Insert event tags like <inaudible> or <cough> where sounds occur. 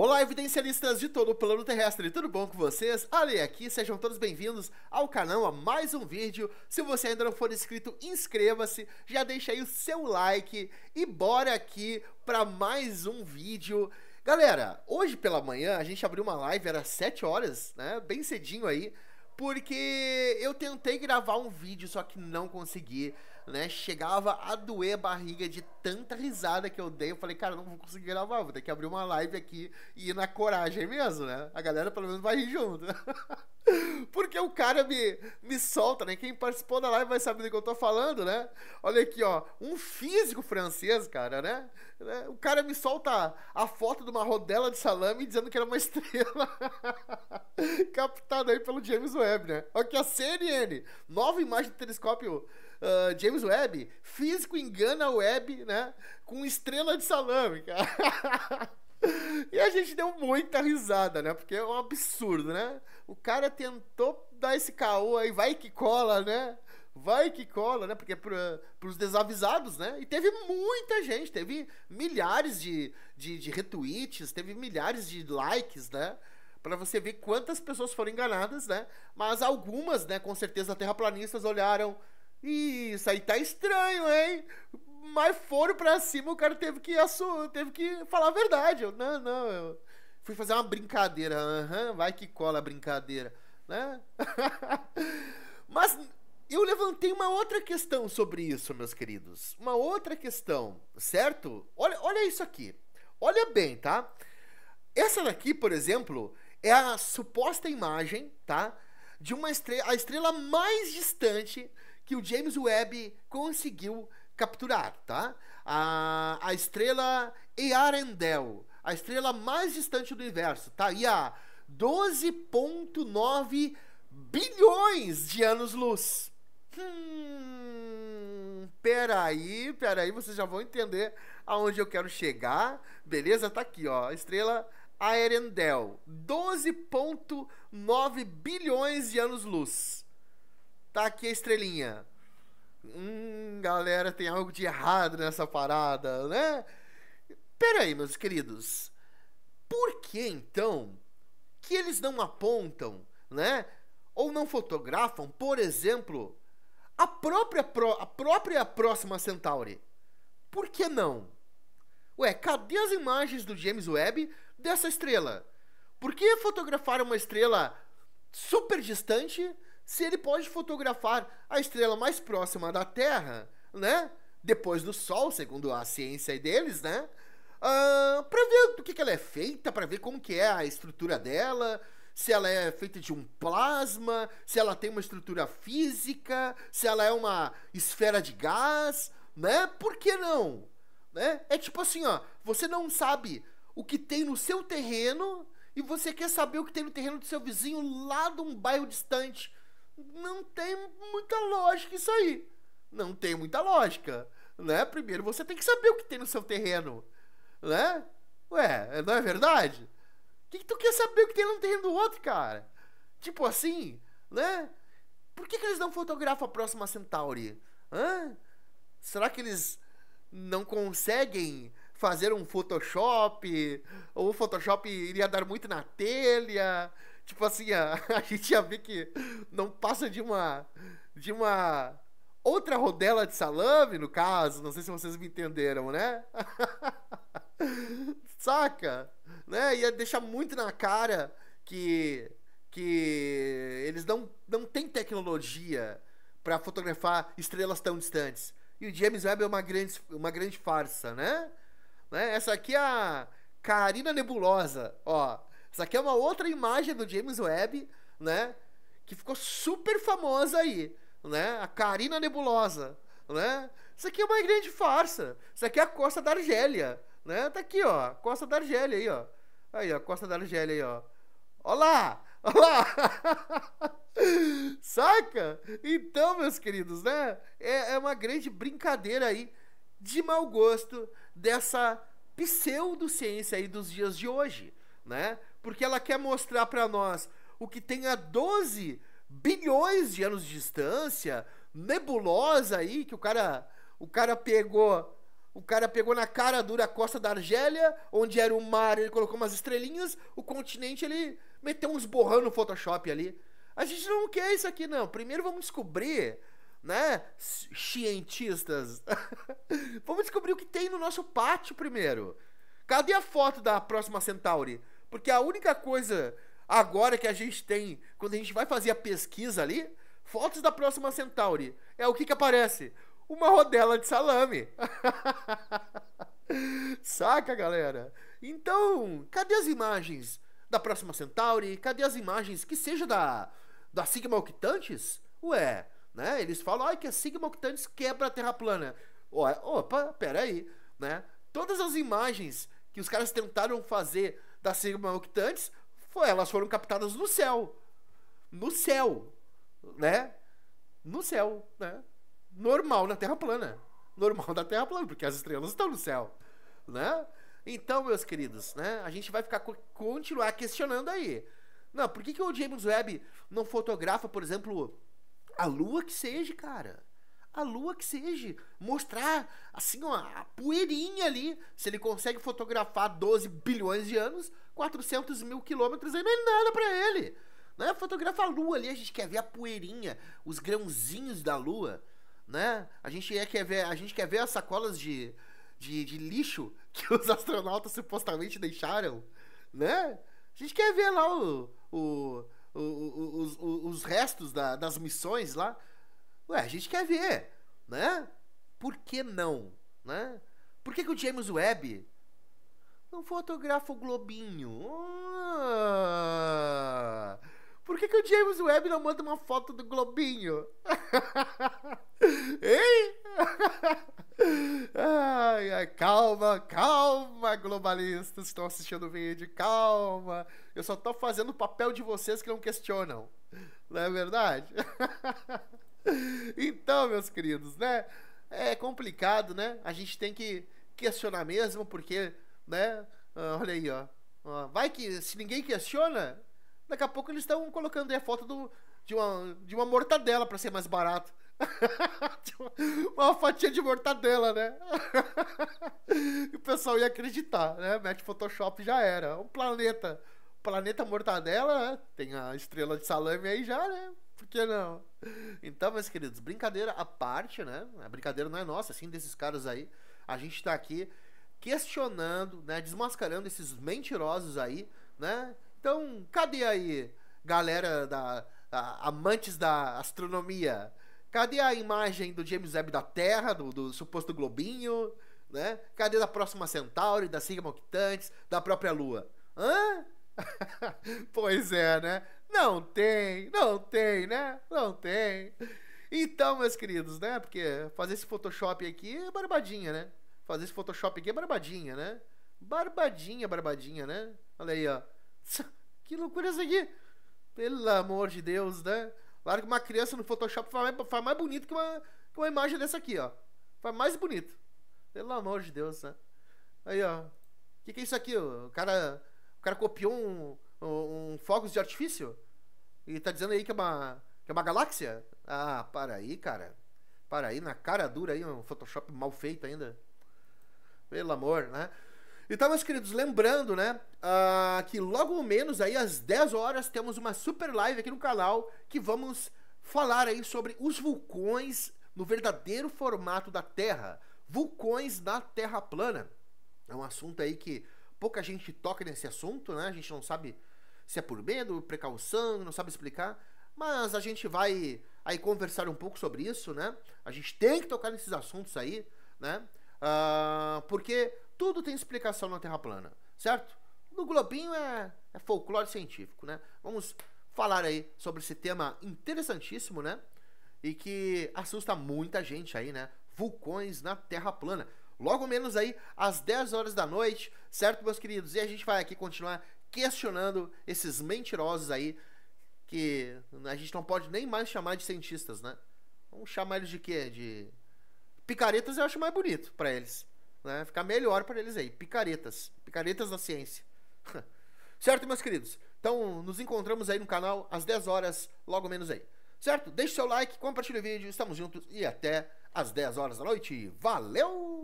Olá, evidencialistas de todo o plano terrestre, tudo bom com vocês? Ali aqui, sejam todos bem-vindos ao canal, a mais um vídeo. Se você ainda não for inscrito, inscreva-se, já deixa aí o seu like e bora aqui para mais um vídeo. Galera, hoje pela manhã a gente abriu uma live, era 7 horas, né? Bem cedinho aí, porque eu tentei gravar um vídeo, só que não consegui né? Chegava a doer a barriga de tanta risada que eu dei. Eu falei, cara, não vou conseguir gravar, vou ter que abrir uma live aqui e ir na coragem mesmo, né? A galera pelo menos vai rir junto. <laughs> Porque o cara me, me solta, né? Quem participou da live vai saber do que eu tô falando, né? Olha aqui, ó. Um físico francês, cara, né? né? O cara me solta a foto de uma rodela de salame dizendo que era uma estrela. <laughs> Captada aí pelo James Webb, né? Aqui a CNN. Nova imagem do telescópio uh, James Webb, físico engana Webb, né? Com estrela de salame, cara. <laughs> e a gente deu muita risada, né? Porque é um absurdo, né? O cara tentou dar esse caô aí, vai que cola, né? vai que cola, né? Porque é para os desavisados, né? E teve muita gente, teve milhares de, de, de retweets, teve milhares de likes, né? Para você ver quantas pessoas foram enganadas, né? Mas algumas, né, com certeza terraplanistas olharam isso aí tá estranho, hein? Mas foram pra cima, o cara teve que assumir, teve que falar a verdade. Eu, não, não, eu fui fazer uma brincadeira. uhum, vai que cola a brincadeira, né? <laughs> Mas eu levantei uma outra questão sobre isso, meus queridos. Uma outra questão, certo? Olha, olha isso aqui. Olha bem, tá? Essa daqui, por exemplo, é a suposta imagem, tá? De uma estrela, a estrela mais distante que o James Webb conseguiu capturar, tá? A, a estrela Earendel, a estrela mais distante do universo, tá E a 12.9 bilhões de anos-luz. Hum, peraí, peraí, vocês já vão entender aonde eu quero chegar. Beleza? Tá aqui, ó, a estrela Earendel, 12.9 bilhões de anos-luz. Tá aqui a estrelinha. Hum, galera, tem algo de errado nessa parada, né? Pera aí, meus queridos. Por que então que eles não apontam, né? Ou não fotografam, por exemplo, a própria, pro, a própria próxima Centauri? Por que não? Ué, cadê as imagens do James Webb dessa estrela? Por que fotografar uma estrela super distante se ele pode fotografar a estrela mais próxima da Terra, né? Depois do Sol, segundo a ciência deles, né? Uh, ah, para ver do que, que ela é feita, para ver como que é a estrutura dela, se ela é feita de um plasma, se ela tem uma estrutura física, se ela é uma esfera de gás, né? Por que não? Né? É tipo assim, ó, você não sabe o que tem no seu terreno e você quer saber o que tem no terreno do seu vizinho lá de um bairro distante não tem muita lógica isso aí. Não tem muita lógica, né? Primeiro você tem que saber o que tem no seu terreno, né? Ué, não é verdade? O que, que, tu quer saber o que tem no terreno do outro, cara? Tipo assim, né? Por que, que eles não fotografam a próxima Centauri? Hã? Será que eles não conseguem fazer um Photoshop? Ou o Photoshop iria dar muito na telha? Tipo assim, a, <laughs> a gente ia ver que não passa de uma. de uma. outra rodela de salame, no caso. Não sei se vocês me entenderam, né? <laughs> Saca? Né? Ia deixar muito na cara que. que eles não, não têm tecnologia para fotografar estrelas tão distantes. E o James Webb é uma grande, uma grande farsa, né? né? Essa aqui é a Carina Nebulosa, ó. Isso aqui é uma outra imagem do James Webb, né? Que ficou super famosa aí, né? A Carina Nebulosa, né? Isso aqui é uma grande farsa. Isso aqui é a Costa da Argélia, né? Tá aqui, ó. Costa da Argélia aí, ó. Aí, ó. Costa da Argélia aí, ó. Olá! Olá! <laughs> Saca? Então, meus queridos, né? É, é uma grande brincadeira aí de mau gosto dessa pseudociência aí dos dias de hoje, né? porque ela quer mostrar para nós o que tem a 12 bilhões de anos de distância, nebulosa aí que o cara, o cara pegou, o cara pegou na cara dura a costa da Argélia, onde era o mar, ele colocou umas estrelinhas, o continente ele meteu uns borrão no Photoshop ali. A gente não quer isso aqui não. Primeiro vamos descobrir né, cientistas. <laughs> Vamos descobrir o que tem no nosso pátio primeiro. Cadê a foto da próxima Centauri? Porque a única coisa agora que a gente tem, quando a gente vai fazer a pesquisa ali, fotos da próxima Centauri, é o que, que aparece? Uma rodela de salame. <laughs> Saca, galera? Então, cadê as imagens da próxima Centauri? Cadê as imagens que seja da, da Sigma Octantis? Ué, né? Eles falam ah, que a Sigma octantis quebra a Terra plana. Ué, opa, peraí, né? Todas as imagens que os caras tentaram fazer das sigma octantes, foi, elas foram captadas no céu. No céu, né? No céu, né? Normal na Terra plana. Normal na Terra plana, porque as estrelas estão no céu, né? Então, meus queridos, né? A gente vai ficar continuar questionando aí. Não, por que, que o James Webb não fotografa, por exemplo, a lua que seja, cara? a lua que seja, mostrar assim ó, a poeirinha ali. Se ele consegue fotografar 12 bilhões de anos, 400 mil quilômetros aí não é nada para ele. Né? Fotografa a lua ali, a gente quer ver a poeirinha, os grãozinhos da lua, né? A gente é, quer ver, a gente quer ver as sacolas de, de, de lixo <laughs> que os astronautas supostamente deixaram, né? A gente quer ver lá o, o, o, o os, os restos da, das missões lá. Ué, a gente quer ver, né? Por que não, né? Por que, que o James Webb não fotografa o globinho? Ah, por que, que o James Webb não manda uma foto do globinho? <laughs> hein? <laughs> ai, ai, calma, calma, globalistas que estão assistindo o vídeo, calma. Eu só estou fazendo o papel de vocês que não questionam. Não é verdade? <laughs> <laughs> Então, meus queridos, né? É complicado, né? A gente tem que questionar mesmo, porque, né? Ah, olha aí, ó. Vai que se ninguém questiona, daqui a pouco eles estão colocando aí a foto do, de, uma, de uma mortadela para ser mais barato. <laughs> uma fatia de mortadela, né? <laughs> e o pessoal ia acreditar, né? Mete Photoshop já era. Um planeta. Planeta Mortadela, né? Tem a estrela de salame aí já, né? que não? Então, meus queridos, brincadeira à parte, né? A brincadeira não é nossa, assim, desses caras aí. A gente tá aqui questionando, né? Desmascarando esses mentirosos aí, né? Então, cadê aí, galera da, amantes da astronomia? Cadê a imagem do James Webb da Terra, do, do suposto globinho, né? Cadê da próxima Centauri, da Sigma Octantes, da própria Lua? Hã? <laughs> pois é, né? Não tem, não tem, né? Não tem. Então, meus queridos, né? Porque fazer esse Photoshop aqui é barbadinha, né? Fazer esse Photoshop aqui é barbadinha, né? Barbadinha, barbadinha, né? Olha aí, ó. Que loucura isso aqui! Pelo amor de Deus, né? Claro que uma criança no Photoshop faz mais, faz mais bonito que uma, que uma imagem dessa aqui, ó. Faz mais bonito. Pelo amor de Deus, né? Aí, ó. O que, que é isso aqui? Ó? O cara, o cara copiou um, um, um fogos de artifício? E tá dizendo aí que é uma, que é uma galáxia? Ah, para aí, cara. Para aí, na cara dura aí, um Photoshop mal feito ainda. Pelo amor, né? Então, meus queridos, lembrando, né, uh, que logo menos aí às 10 horas temos uma super live aqui no canal que vamos falar aí sobre os vulcões no verdadeiro formato da Terra, vulcões da Terra plana. É um assunto aí que pouca gente toca nesse assunto, né? A gente não sabe se é por medo, precaução, não sabe explicar. Mas a gente vai aí conversar um pouco sobre isso, né? A gente tem que tocar nesses assuntos aí, né? Uh, porque tudo tem explicação na Terra plana, certo? No Globinho é, é folclore científico, né? Vamos falar aí sobre esse tema interessantíssimo, né? E que assusta muita gente aí, né? Vulcões na Terra plana. Logo menos aí às 10 horas da noite, certo, meus queridos? E a gente vai aqui continuar questionando esses mentirosos aí que a gente não pode nem mais chamar de cientistas, né? Vamos chamar eles de quê? De picaretas eu acho mais bonito para eles, né? Ficar melhor para eles aí, picaretas, picaretas da ciência. <laughs> certo, meus queridos? Então, nos encontramos aí no canal às 10 horas, logo menos aí. Certo? Deixe seu like, compartilhe o vídeo, estamos juntos e até às 10 horas da noite. Valeu!